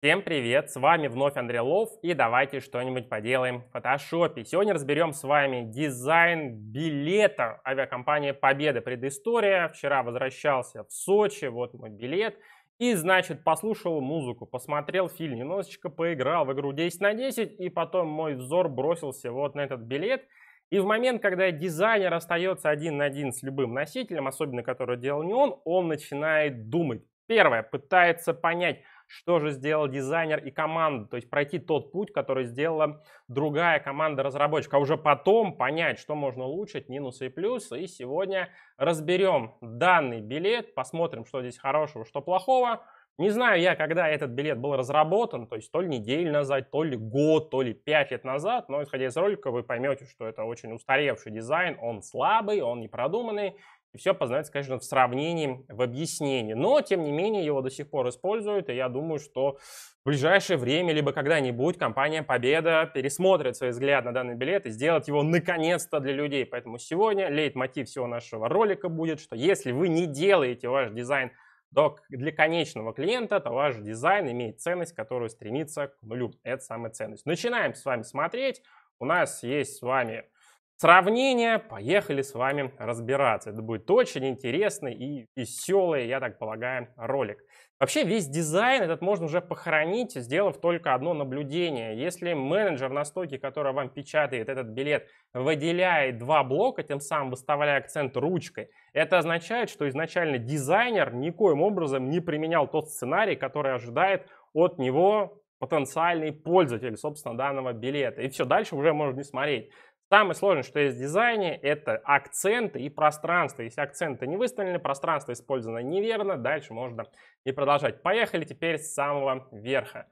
Всем привет, с вами вновь Андрей Лов и давайте что-нибудь поделаем в фотошопе. Сегодня разберем с вами дизайн билета авиакомпании Победа. Предыстория, вчера возвращался в Сочи, вот мой билет. И, значит, послушал музыку, посмотрел фильм, немножечко поиграл в игру 10 на 10 и потом мой взор бросился вот на этот билет. И в момент, когда дизайнер остается один на один с любым носителем, особенно который делал не он, он начинает думать. Первое, пытается понять, что же сделал дизайнер и команда, то есть пройти тот путь, который сделала другая команда разработчика, а уже потом понять, что можно улучшить, минусы и плюсы. И сегодня разберем данный билет, посмотрим, что здесь хорошего, что плохого. Не знаю я, когда этот билет был разработан, то есть то ли неделю назад, то ли год, то ли пять лет назад, но исходя из ролика вы поймете, что это очень устаревший дизайн, он слабый, он непродуманный, все познается, конечно, в сравнении, в объяснении. Но, тем не менее, его до сих пор используют, и я думаю, что в ближайшее время, либо когда-нибудь, компания Победа пересмотрит свой взгляд на данный билет и сделает его наконец-то для людей. Поэтому сегодня лейтмотив всего нашего ролика будет, что если вы не делаете ваш дизайн для конечного клиента, то ваш дизайн имеет ценность, которую стремится к нулю. Это самая ценность. Начинаем с вами смотреть. У нас есть с вами Сравнение, поехали с вами разбираться. Это будет очень интересный и веселый, я так полагаю, ролик. Вообще весь дизайн этот можно уже похоронить, сделав только одно наблюдение. Если менеджер на стойке, который вам печатает этот билет, выделяет два блока, тем самым выставляя акцент ручкой, это означает, что изначально дизайнер никоим образом не применял тот сценарий, который ожидает от него потенциальный пользователь, собственно, данного билета. И все, дальше уже можно не смотреть. Самое сложное, что есть в дизайне, это акценты и пространство. Если акценты не выставлены, пространство использовано неверно, дальше можно и продолжать. Поехали теперь с самого верха.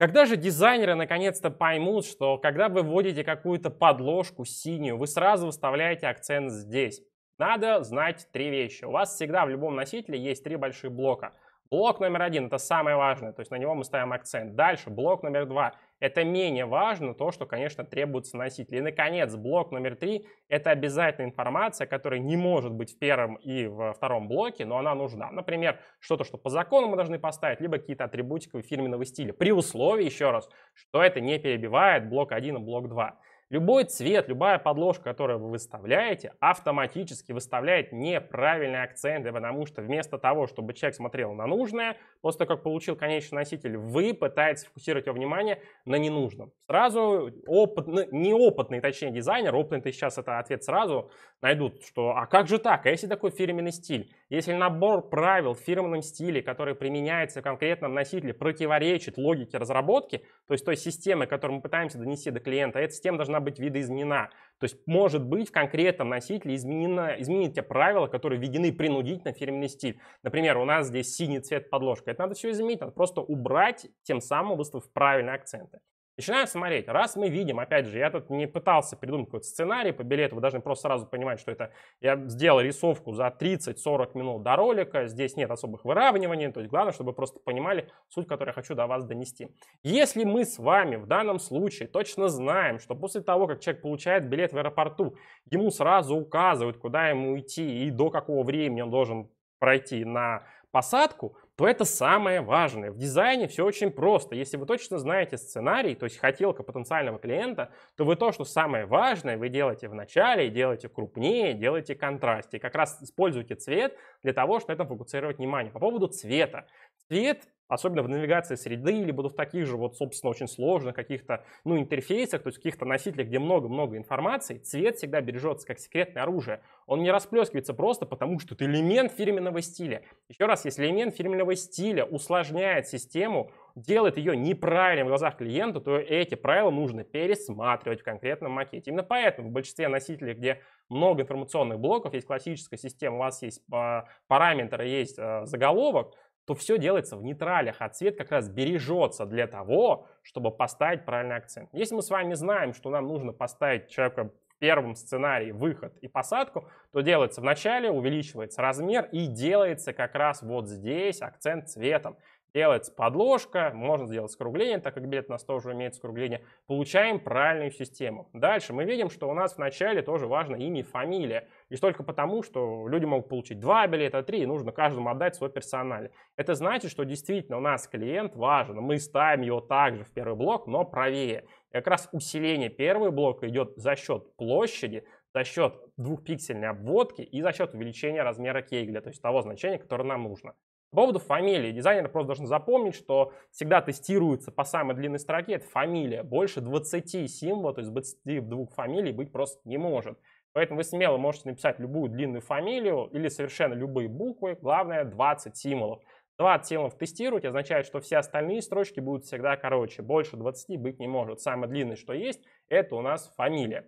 Когда же дизайнеры наконец-то поймут, что когда вы вводите какую-то подложку синюю, вы сразу выставляете акцент здесь? Надо знать три вещи. У вас всегда в любом носителе есть три больших блока – Блок номер один – это самое важное, то есть на него мы ставим акцент. Дальше, блок номер два – это менее важно, то, что, конечно, требуется носитель. И, наконец, блок номер три – это обязательная информация, которая не может быть в первом и во втором блоке, но она нужна. Например, что-то, что по закону мы должны поставить, либо какие-то атрибутики фирменного стиля. При условии, еще раз, что это не перебивает блок один и блок два. Любой цвет, любая подложка, которую вы выставляете, автоматически выставляет неправильные акценты, потому что вместо того, чтобы человек смотрел на нужное, после того, как получил конечный носитель, вы пытаетесь фокусировать его внимание на ненужном. Сразу опытный, неопытный, точнее, дизайнер, опытный сейчас это ответ сразу найдут, что а как же так, а если такой фирменный стиль? Если набор правил в фирменном стиле, который применяется в конкретном носителе, противоречит логике разработки, то есть той системы, которую мы пытаемся донести до клиента, эта система должна должна быть видоизменена. То есть, может быть, в конкретном носителе изменено, изменены те правила, которые введены принудительно в фирменный стиль. Например, у нас здесь синий цвет подложка. Это надо все изменить, надо просто убрать, тем самым выставив правильные акценты. Начинаем смотреть. Раз мы видим, опять же, я тут не пытался придумать какой-то сценарий по билету, вы должны просто сразу понимать, что это я сделал рисовку за 30-40 минут до ролика, здесь нет особых выравниваний, то есть главное, чтобы вы просто понимали суть, которую я хочу до вас донести. Если мы с вами в данном случае точно знаем, что после того, как человек получает билет в аэропорту, ему сразу указывают, куда ему идти и до какого времени он должен пройти на посадку, то это самое важное. В дизайне все очень просто. Если вы точно знаете сценарий, то есть хотелка потенциального клиента, то вы то, что самое важное, вы делаете в начале, делаете крупнее, делаете контрасте. И как раз используйте цвет для того, чтобы это фокусировать внимание. По поводу цвета. Свет, особенно в навигации среды, либо в таких же вот, собственно, очень сложных каких-то, ну, интерфейсах, то есть в каких-то носителях, где много-много информации, цвет всегда бережется как секретное оружие. Он не расплескивается просто потому, что это элемент фирменного стиля. Еще раз, если элемент фирменного стиля усложняет систему, делает ее неправильным в глазах клиента, то эти правила нужно пересматривать в конкретном макете. Именно поэтому в большинстве носителей, где много информационных блоков, есть классическая система, у вас есть а, параметры, есть а, заголовок, то все делается в нейтралях, а цвет как раз бережется для того, чтобы поставить правильный акцент. Если мы с вами знаем, что нам нужно поставить человека в первом сценарии выход и посадку, то делается в начале, увеличивается размер и делается как раз вот здесь акцент цветом делается подложка, можно сделать скругление, так как билет у нас тоже имеет скругление. Получаем правильную систему. Дальше мы видим, что у нас в начале тоже важно имя и фамилия. И только потому, что люди могут получить два билета, три, и нужно каждому отдать свой персональный. Это значит, что действительно у нас клиент важен. Мы ставим его также в первый блок, но правее. И как раз усиление первого блока идет за счет площади, за счет двухпиксельной обводки и за счет увеличения размера кегеля, то есть того значения, которое нам нужно. По поводу фамилии. дизайнер просто должен запомнить, что всегда тестируется по самой длинной строке. Это фамилия. Больше 20 символов, то есть 22 фамилий быть просто не может. Поэтому вы смело можете написать любую длинную фамилию или совершенно любые буквы. Главное 20 символов. 20 символов тестируйте означает, что все остальные строчки будут всегда короче. Больше 20 быть не может. Самое длинное, что есть, это у нас фамилия.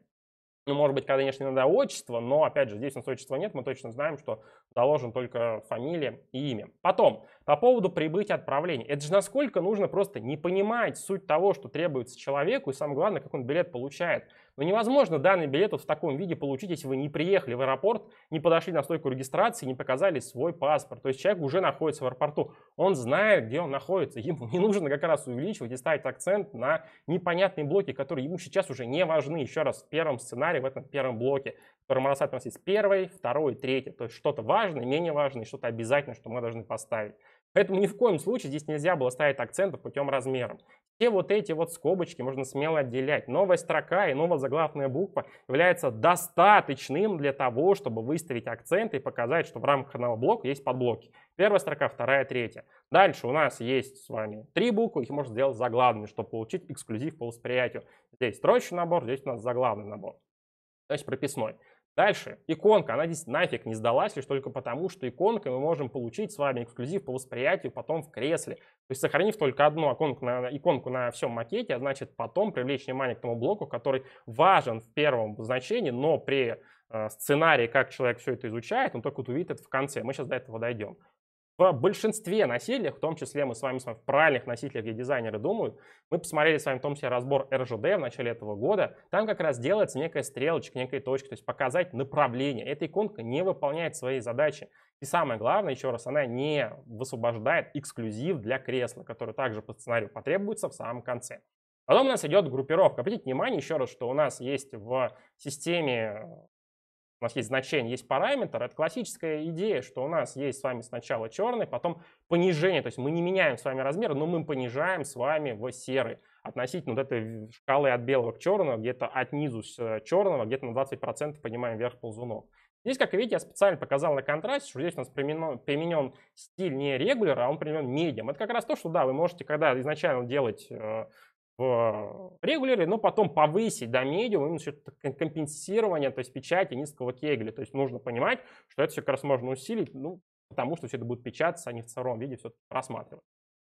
Ну, может быть, конечно, иногда отчество, но, опять же, здесь у нас отчества нет, мы точно знаем, что заложен только фамилия и имя. Потом, по поводу прибытия отправления. Это же насколько нужно просто не понимать суть того, что требуется человеку, и самое главное, как он билет получает. Но ну, невозможно данный билет вот в таком виде получить, если вы не приехали в аэропорт, не подошли на стойку регистрации, не показали свой паспорт. То есть человек уже находится в аэропорту, он знает, где он находится. Ему не нужно как раз увеличивать и ставить акцент на непонятные блоки, которые ему сейчас уже не важны. Еще раз, в первом сценарии, в этом первом блоке, в котором рассадка у нас есть первый, второй, третий. То есть что-то важное, менее важное, что-то обязательное, что мы должны поставить. Поэтому ни в коем случае здесь нельзя было ставить акценты путем размером. Все вот эти вот скобочки можно смело отделять. Новая строка и новая заглавная буква является достаточным для того, чтобы выставить акценты и показать, что в рамках одного блока есть подблоки. Первая строка, вторая, третья. Дальше у нас есть с вами три буквы, их можно сделать заглавными, чтобы получить эксклюзив по восприятию. Здесь строчный набор, здесь у нас заглавный набор, то есть прописной. Дальше, иконка, она здесь нафиг не сдалась лишь только потому, что иконкой мы можем получить с вами эксклюзив по восприятию потом в кресле. То есть сохранив только одну иконку на, иконку на всем макете, а значит потом привлечь внимание к тому блоку, который важен в первом значении, но при э, сценарии, как человек все это изучает, он только вот увидит это в конце. Мы сейчас до этого дойдем. В большинстве носителей, в том числе мы с вами смотрим в правильных носителях, где дизайнеры думают, мы посмотрели с вами в том числе разбор РЖД в начале этого года. Там как раз делается некая стрелочка, некая точка, то есть показать направление. Эта иконка не выполняет свои задачи. И самое главное, еще раз, она не высвобождает эксклюзив для кресла, который также по сценарию потребуется в самом конце. Потом у нас идет группировка. Обратите внимание еще раз, что у нас есть в системе у нас есть значение, есть параметр, это классическая идея, что у нас есть с вами сначала черный, потом понижение, то есть мы не меняем с вами размер, но мы понижаем с вами в серый. Относительно вот этой шкалы от белого к черному, где-то от низу с э, черного, где-то на 20% поднимаем вверх ползунок. Здесь, как видите, я специально показал на контрасте, что здесь у нас применен, применен стиль не регуляр, а он применен медиум. Это как раз то, что да, вы можете, когда изначально делать э, в э, регулере, но потом повысить до медиум именно за счет компенсирования, то есть печати низкого кегеля. То есть нужно понимать, что это все как раз можно усилить, ну, потому что все это будет печататься, а не в сыром виде все рассматривать.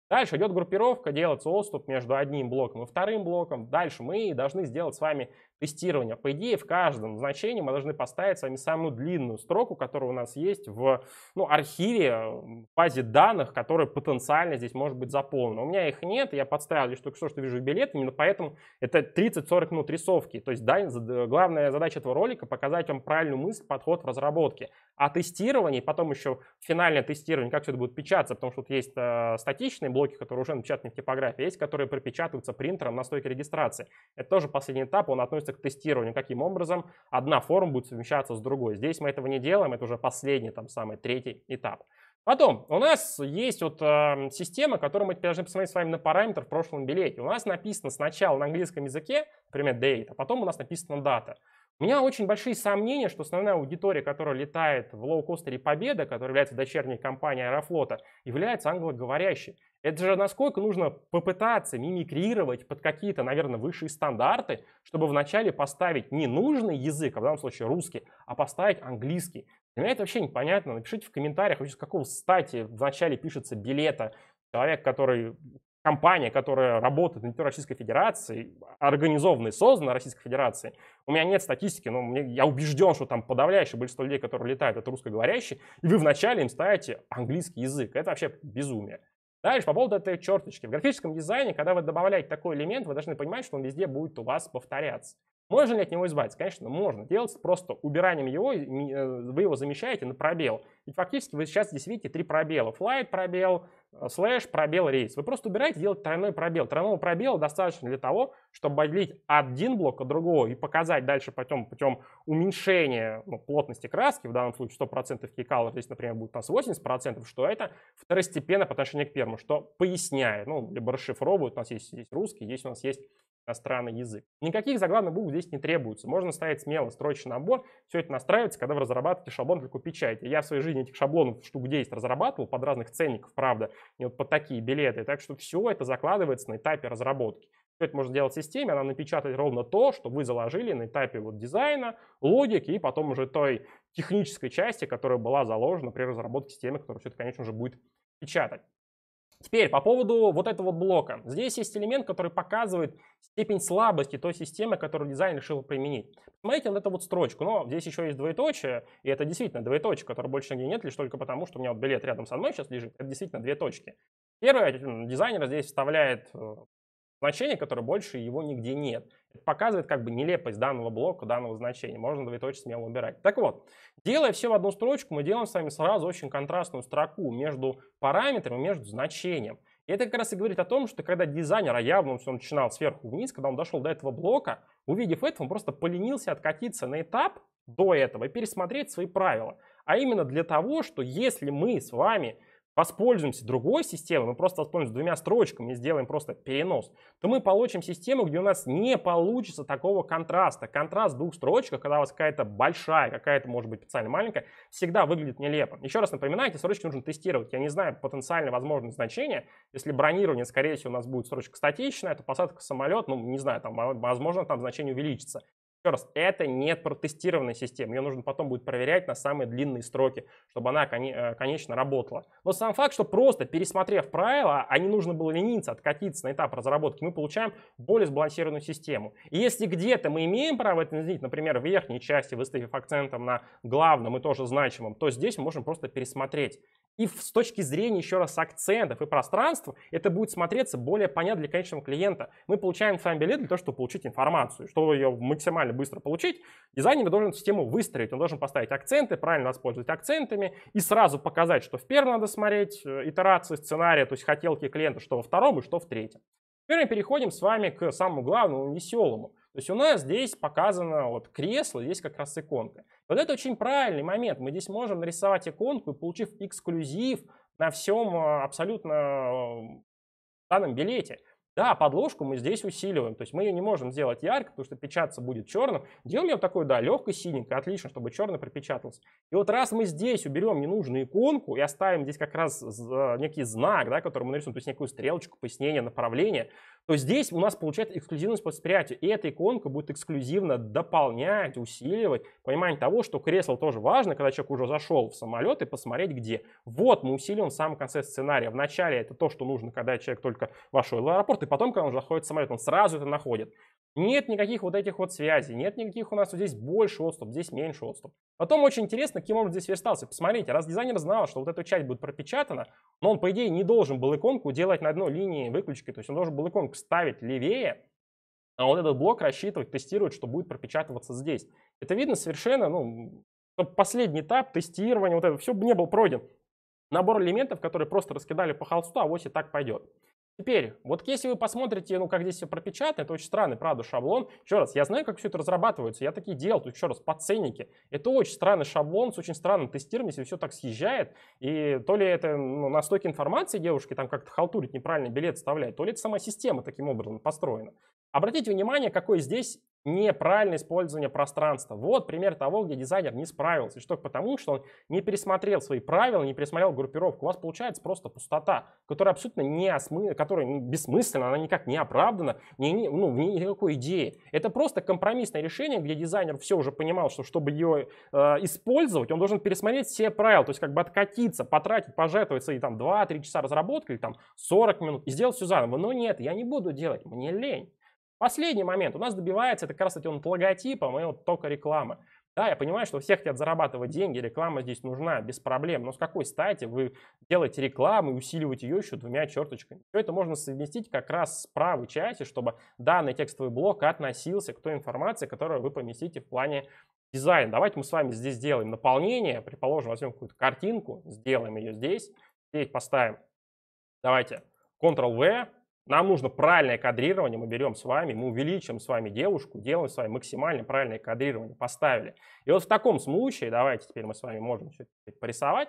Дальше идет группировка, делается отступ между одним блоком и вторым блоком. Дальше мы должны сделать с вами тестирования. По идее, в каждом значении мы должны поставить с вами самую длинную строку, которая у нас есть в ну, архиве, в базе данных, которая потенциально здесь может быть заполнена. У меня их нет, я подставил лишь только что, что вижу билет, именно поэтому это 30-40 минут рисовки. То есть да, главная задача этого ролика — показать вам правильную мысль, подход в разработке. А тестирование, и потом еще финальное тестирование, как все это будет печататься, потому что тут есть э, статичные блоки, которые уже напечатаны в типографии, есть, которые пропечатываются принтером на стойке регистрации. Это тоже последний этап, он относится готовиться к тестированию, каким образом одна форма будет совмещаться с другой. Здесь мы этого не делаем, это уже последний, там, самый третий этап. Потом, у нас есть вот э, система, которую мы должны посмотреть с вами на параметр в прошлом билете. У нас написано сначала на английском языке, например, date, а потом у нас написано дата. У меня очень большие сомнения, что основная аудитория, которая летает в лоукостере «Победа», которая является дочерней компанией Аэрофлота, является англоговорящей. Это же насколько нужно попытаться мимикрировать под какие-то, наверное, высшие стандарты, чтобы вначале поставить не нужный язык, а в данном случае русский, а поставить английский. Для меня это вообще непонятно. Напишите в комментариях, вообще с какого стати вначале пишется билета человек, который компания, которая работает на территории Российской Федерации, организована и создана Российской Федерацией, у меня нет статистики, но мне, я убежден, что там подавляющее большинство людей, которые летают, это русскоговорящие, и вы вначале им ставите английский язык. Это вообще безумие. Дальше, по поводу этой черточки. В графическом дизайне, когда вы добавляете такой элемент, вы должны понимать, что он везде будет у вас повторяться. Можно ли от него избавиться? Конечно, можно. Делать просто убиранием его, э, вы его замещаете на пробел. И фактически вы сейчас здесь видите три пробела. Flight пробел, слэш, пробел, рейс. Вы просто убираете, делаете тройной пробел. Тройного пробела достаточно для того, чтобы отделить один блок от другого и показать дальше потом, путем уменьшения ну, плотности краски, в данном случае 100% key здесь, например, будет у нас 80%, что это второстепенно по отношению к первому, что поясняет, ну, либо расшифровывают, у нас есть, есть русский, здесь у нас есть иностранный язык. Никаких заглавных букв здесь не требуется. Можно ставить смело строчный набор. Все это настраивается, когда вы разрабатываете шаблон для купи-чайте. Я в своей жизни этих шаблонов штук 10 разрабатывал под разных ценников, правда, и вот под такие билеты. Так что все это закладывается на этапе разработки. Все это можно делать в системе, она напечатает ровно то, что вы заложили на этапе вот дизайна, логики и потом уже той технической части, которая была заложена при разработке системы, которая все это, конечно же, будет печатать. Теперь по поводу вот этого блока. Здесь есть элемент, который показывает степень слабости той системы, которую дизайн решил применить. Посмотрите на эту вот строчку. Но здесь еще есть двоеточие, и это действительно двоеточие, которое больше нигде нет, лишь только потому, что у меня вот билет рядом со мной сейчас лежит. Это действительно две точки. Первое, дизайнер здесь вставляет э, значение, которое больше его нигде нет. Это показывает как бы нелепость данного блока, данного значения. Можно двоеточие смело убирать. Так вот, делая все в одну строчку, мы делаем с вами сразу очень контрастную строку между параметрами, между значением. И это как раз и говорит о том, что когда дизайнер, а явно он все начинал сверху вниз, когда он дошел до этого блока, увидев это, он просто поленился откатиться на этап до этого и пересмотреть свои правила. А именно для того, что если мы с вами воспользуемся другой системой, мы просто воспользуемся двумя строчками и сделаем просто перенос, то мы получим систему, где у нас не получится такого контраста. Контраст в двух строчках, когда у вас какая-то большая, какая-то, может быть, специально маленькая, всегда выглядит нелепо. Еще раз напоминаю, эти строчки нужно тестировать. Я не знаю потенциально возможные значения. Если бронирование, скорее всего, у нас будет строчка статичная, то посадка самолет, ну, не знаю, там, возможно, там значение увеличится. Еще раз, это не протестированная система. Ее нужно потом будет проверять на самые длинные строки, чтобы она, э, конечно, работала. Но сам факт, что просто пересмотрев правила, а не нужно было лениться, откатиться на этап разработки, мы получаем более сбалансированную систему. И если где-то мы имеем право это изменить, например, в верхней части, выставив акцентом на главном и тоже значимом, то здесь мы можем просто пересмотреть и с точки зрения, еще раз, акцентов и пространства, это будет смотреться более понятно для конечного клиента. Мы получаем с вами билет для того, чтобы получить информацию, чтобы ее максимально быстро получить. Дизайнер должен систему выстроить, он должен поставить акценты, правильно воспользоваться акцентами и сразу показать, что в первом надо смотреть э, итерации сценария, то есть хотелки клиента, что во втором и что в третьем. Теперь мы переходим с вами к самому главному, веселому – то есть у нас здесь показано вот кресло, здесь как раз иконка. Вот это очень правильный момент. Мы здесь можем нарисовать иконку получив эксклюзив на всем а, абсолютно э, данном билете. Да, подложку мы здесь усиливаем, то есть мы ее не можем сделать яркой, потому что печататься будет черным. Делаем ее такой, да, легкой синенькой, отлично, чтобы черный пропечатался. И вот раз мы здесь уберем ненужную иконку и оставим здесь как раз э, некий знак, да, который мы нарисуем, то есть некую стрелочку, пояснение, направление, то здесь у нас получается эксклюзивность восприятия. И эта иконка будет эксклюзивно дополнять, усиливать понимание того, что кресло тоже важно, когда человек уже зашел в самолет и посмотреть где. Вот мы усилим в самом конце сценария. Вначале это то, что нужно, когда человек только вошел в аэропорт, и потом, когда он уже заходит в самолет, он сразу это находит. Нет никаких вот этих вот связей, нет никаких у нас вот здесь больше отступ, здесь меньше отступ. Потом очень интересно, каким образом здесь верстался. Посмотрите, раз дизайнер знал, что вот эта часть будет пропечатана, но он, по идее, не должен был иконку делать на одной линии выключки, то есть он должен был иконку ставить левее, а вот этот блок рассчитывать, тестировать, что будет пропечатываться здесь. Это видно совершенно, ну, последний этап тестирования, вот это все не был пройден. Набор элементов, которые просто раскидали по холсту, а вот и так пойдет. Теперь, вот если вы посмотрите, ну, как здесь все пропечатано, это очень странный, правда, шаблон. Еще раз, я знаю, как все это разрабатывается, я такие делал, тут еще раз, по ценнике. Это очень странный шаблон с очень странным тестированием, если все так съезжает. И то ли это ну, на информации девушки там как-то халтурит, неправильный билет вставляет, то ли это сама система таким образом построена. Обратите внимание, какой здесь неправильное использование пространства. Вот пример того, где дизайнер не справился. И что потому, что он не пересмотрел свои правила, не пересмотрел группировку. У вас получается просто пустота, которая абсолютно не осмы... которая бессмысленна, она никак не оправдана, не, не, ну, в ней никакой идеи. Это просто компромиссное решение, где дизайнер все уже понимал, что чтобы ее э, использовать, он должен пересмотреть все правила, то есть как бы откатиться, потратить, пожертвовать свои там 2-3 часа разработки или там 40 минут и сделать все заново. Но нет, я не буду делать, мне лень. Последний момент. У нас добивается это как раз-таки он логотипом и вот только реклама. Да, я понимаю, что все хотят зарабатывать деньги, реклама здесь нужна, без проблем. Но с какой стати вы делаете рекламу и усиливаете ее еще двумя черточками? Все это можно совместить как раз с правой части, чтобы данный текстовый блок относился к той информации, которую вы поместите в плане дизайна. Давайте мы с вами здесь сделаем наполнение, предположим, возьмем какую-то картинку, сделаем ее здесь, здесь поставим, давайте, Ctrl-V, нам нужно правильное кадрирование, мы берем с вами, мы увеличим с вами девушку, делаем с вами максимально правильное кадрирование, поставили. И вот в таком случае, давайте теперь мы с вами можем все порисовать,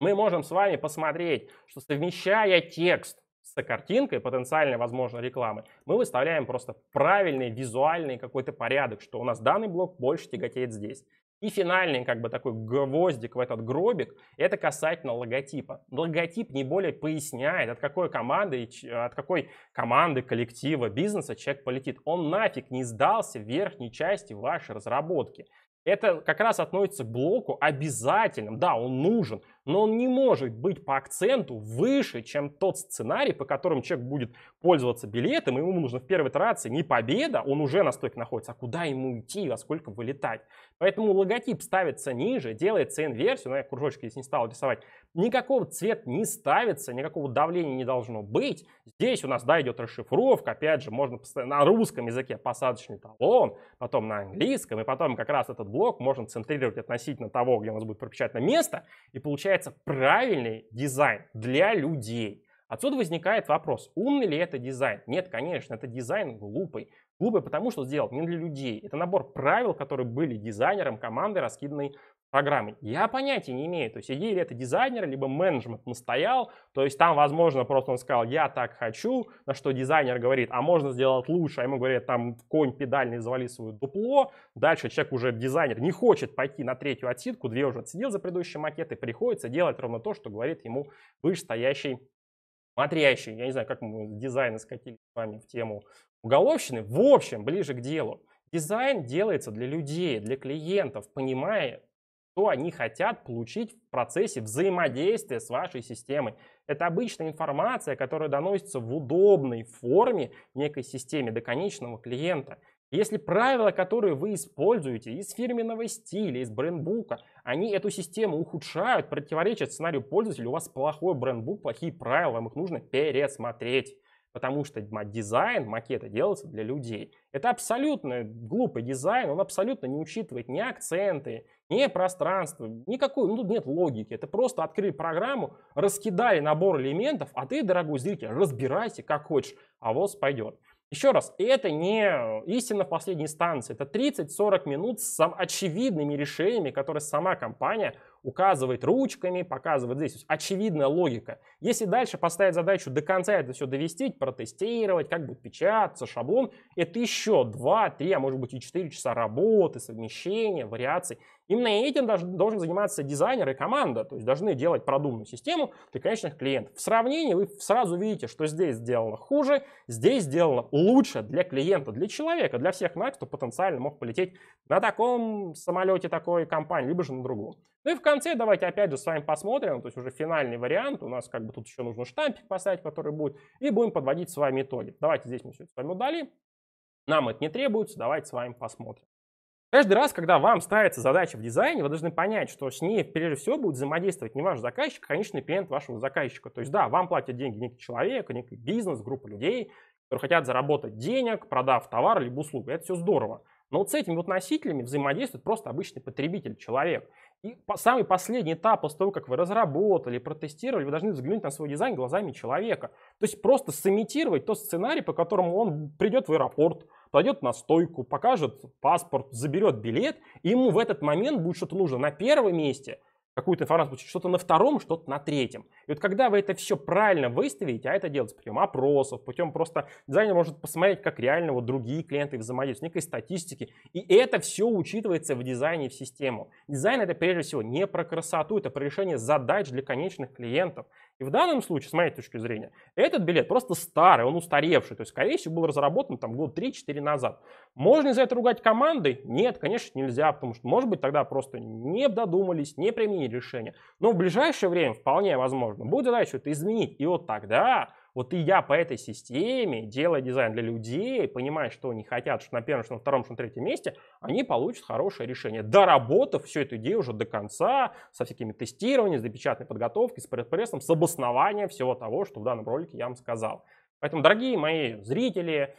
мы можем с вами посмотреть, что совмещая текст с картинкой потенциальной возможно рекламы, мы выставляем просто правильный визуальный какой-то порядок, что у нас данный блок больше тяготеет здесь. И финальный как бы такой гвоздик в этот гробик, это касательно логотипа. Логотип не более поясняет, от какой команды, от какой команды, коллектива, бизнеса человек полетит. Он нафиг не сдался в верхней части вашей разработки. Это как раз относится к блоку обязательным. Да, он нужен, но он не может быть по акценту выше, чем тот сценарий, по которому человек будет пользоваться билетом, и ему нужно в первой итерации не победа, он уже на стойке находится, а куда ему идти, и во сколько вылетать. Поэтому логотип ставится ниже, делается инверсию, но я кружочки здесь не стал рисовать, никакого цвет не ставится, никакого давления не должно быть. Здесь у нас, да, идет расшифровка, опять же, можно на русском языке посадочный талон, потом на английском, и потом как раз этот блок можно центрировать относительно того, где у нас будет пропечатано место, и получается правильный дизайн для людей. Отсюда возникает вопрос, умный ли это дизайн? Нет, конечно, это дизайн глупый. Глупый потому, что сделал не для людей. Это набор правил, которые были дизайнером команды раскиданы программы. Я понятия не имею. То есть идея это дизайнер, либо менеджмент настоял. То есть там, возможно, просто он сказал, я так хочу, на что дизайнер говорит, а можно сделать лучше. А ему говорят, там конь педальный завали свое дупло. Дальше человек уже, дизайнер, не хочет пойти на третью отсидку, две уже отсидел за предыдущие макеты, приходится делать ровно то, что говорит ему вышестоящий смотрящий. Я не знаю, как мы дизайн скатили с вами в тему уголовщины. В общем, ближе к делу. Дизайн делается для людей, для клиентов, понимая что они хотят получить в процессе взаимодействия с вашей системой. Это обычная информация, которая доносится в удобной форме некой системе до конечного клиента. Если правила, которые вы используете из фирменного стиля, из брендбука, они эту систему ухудшают, противоречат сценарию пользователя, у вас плохой брендбук, плохие правила, вам их нужно пересмотреть потому что дизайн макета делается для людей. Это абсолютно глупый дизайн, он абсолютно не учитывает ни акценты, ни пространство, никакой, ну нет логики. Это просто открыли программу, раскидали набор элементов, а ты, дорогой зритель, разбирайся как хочешь, а вот пойдет. Еще раз, это не э, истина в последней станции, это 30-40 минут с очевидными решениями, которые сама компания указывает ручками, показывает здесь. очевидная логика. Если дальше поставить задачу до конца это все довести, протестировать, как будет печататься, шаблон, это еще 2, 3, а может быть и 4 часа работы, совмещения, вариаций. Именно этим должен заниматься дизайнер и команда. То есть должны делать продуманную систему для конечных клиентов. В сравнении вы сразу видите, что здесь сделано хуже, здесь сделано лучше для клиента, для человека, для всех нас, кто потенциально мог полететь на таком самолете такой компании, либо же на другом. Ну и в конце давайте опять же с вами посмотрим, то есть уже финальный вариант, у нас как бы тут еще нужно штампик поставить, который будет, и будем подводить с вами итоги. Давайте здесь мы все с вами удалим, нам это не требуется, давайте с вами посмотрим. Каждый раз, когда вам ставится задача в дизайне, вы должны понять, что с ней прежде всего будет взаимодействовать не ваш заказчик, а конечный клиент вашего заказчика. То есть да, вам платят деньги некий человек, некий бизнес, группа людей, которые хотят заработать денег, продав товар либо услугу. Это все здорово. Но вот с этими вот носителями взаимодействует просто обычный потребитель, человек. И самый последний этап, после того, как вы разработали, протестировали, вы должны взглянуть на свой дизайн глазами человека. То есть просто сымитировать тот сценарий, по которому он придет в аэропорт, пойдет на стойку, покажет паспорт, заберет билет, и ему в этот момент будет что-то нужно на первом месте – какую-то информацию получить, что-то на втором, что-то на третьем. И вот когда вы это все правильно выставите, а это делать путем опросов, путем просто дизайнер может посмотреть, как реально вот другие клиенты взаимодействуют, некой статистики, и это все учитывается в дизайне в систему. Дизайн это прежде всего не про красоту, это про решение задач для конечных клиентов. И в данном случае, с моей точки зрения, этот билет просто старый, он устаревший, то есть, скорее всего, был разработан там год 3-4 назад. Можно за это ругать командой? Нет, конечно, нельзя, потому что, может быть, тогда просто не додумались, не применили изменения решения. Но в ближайшее время вполне возможно будет дальше что-то изменить. И вот тогда вот и я по этой системе, делая дизайн для людей, понимая, что они хотят, что на первом, что на втором, что на третьем месте, они получат хорошее решение, доработав всю эту идею уже до конца, со всякими тестированиями, с допечатной подготовкой, с прессом, с обоснованием всего того, что в данном ролике я вам сказал. Поэтому, дорогие мои зрители,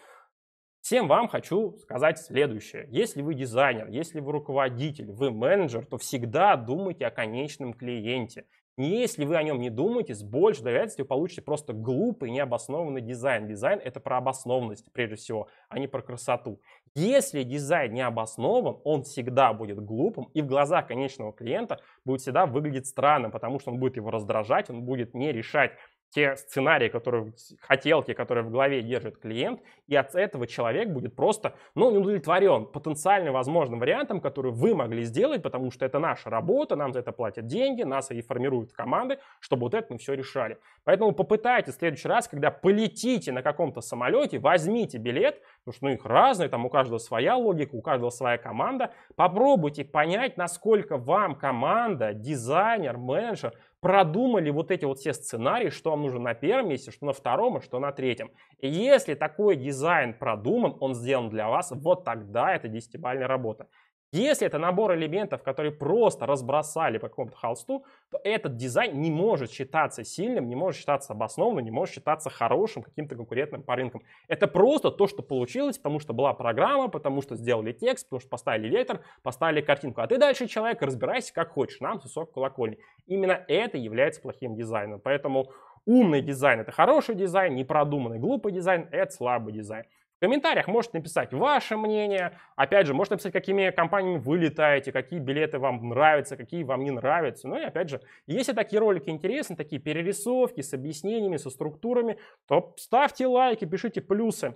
Всем вам хочу сказать следующее. Если вы дизайнер, если вы руководитель, вы менеджер, то всегда думайте о конечном клиенте. Если вы о нем не думаете, с большей вероятностью вы получите просто глупый, необоснованный дизайн. Дизайн — это про обоснованность, прежде всего, а не про красоту. Если дизайн не обоснован, он всегда будет глупым, и в глазах конечного клиента будет всегда выглядеть странным, потому что он будет его раздражать, он будет не решать те сценарии, которые, хотелки, которые в голове держит клиент, и от этого человек будет просто, ну, не удовлетворен потенциально возможным вариантом, который вы могли сделать, потому что это наша работа, нам за это платят деньги, нас и формируют команды, чтобы вот это мы все решали. Поэтому попытайтесь в следующий раз, когда полетите на каком-то самолете, возьмите билет, потому что ну, их разные, там у каждого своя логика, у каждого своя команда, попробуйте понять, насколько вам команда, дизайнер, менеджер продумали вот эти вот все сценарии, что вам нужно на первом месте, что на втором и а что на третьем. И если такой дизайн продуман, он сделан для вас, вот тогда это 10 работа. Если это набор элементов, которые просто разбросали по какому-то холсту, то этот дизайн не может считаться сильным, не может считаться обоснованным, не может считаться хорошим каким-то конкурентным по рынкам. Это просто то, что получилось, потому что была программа, потому что сделали текст, потому что поставили вектор, поставили картинку. А ты дальше, человек, разбирайся как хочешь, нам сусок колокольни. Именно это является плохим дизайном. Поэтому умный дизайн — это хороший дизайн, непродуманный глупый дизайн — это слабый дизайн. В комментариях можете написать ваше мнение. Опять же, можете написать, какими компаниями вы летаете, какие билеты вам нравятся, какие вам не нравятся. Ну и опять же, если такие ролики интересны, такие перерисовки с объяснениями, со структурами, то ставьте лайки, пишите плюсы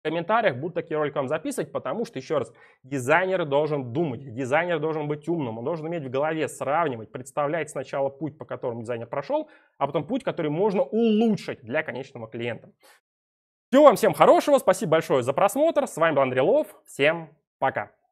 в комментариях, буду такие ролики вам записывать, потому что, еще раз, дизайнер должен думать, дизайнер должен быть умным, он должен иметь в голове, сравнивать, представлять сначала путь, по которому дизайнер прошел, а потом путь, который можно улучшить для конечного клиента. Всего вам всем хорошего, спасибо большое за просмотр. С вами был Андрей Лов, всем пока.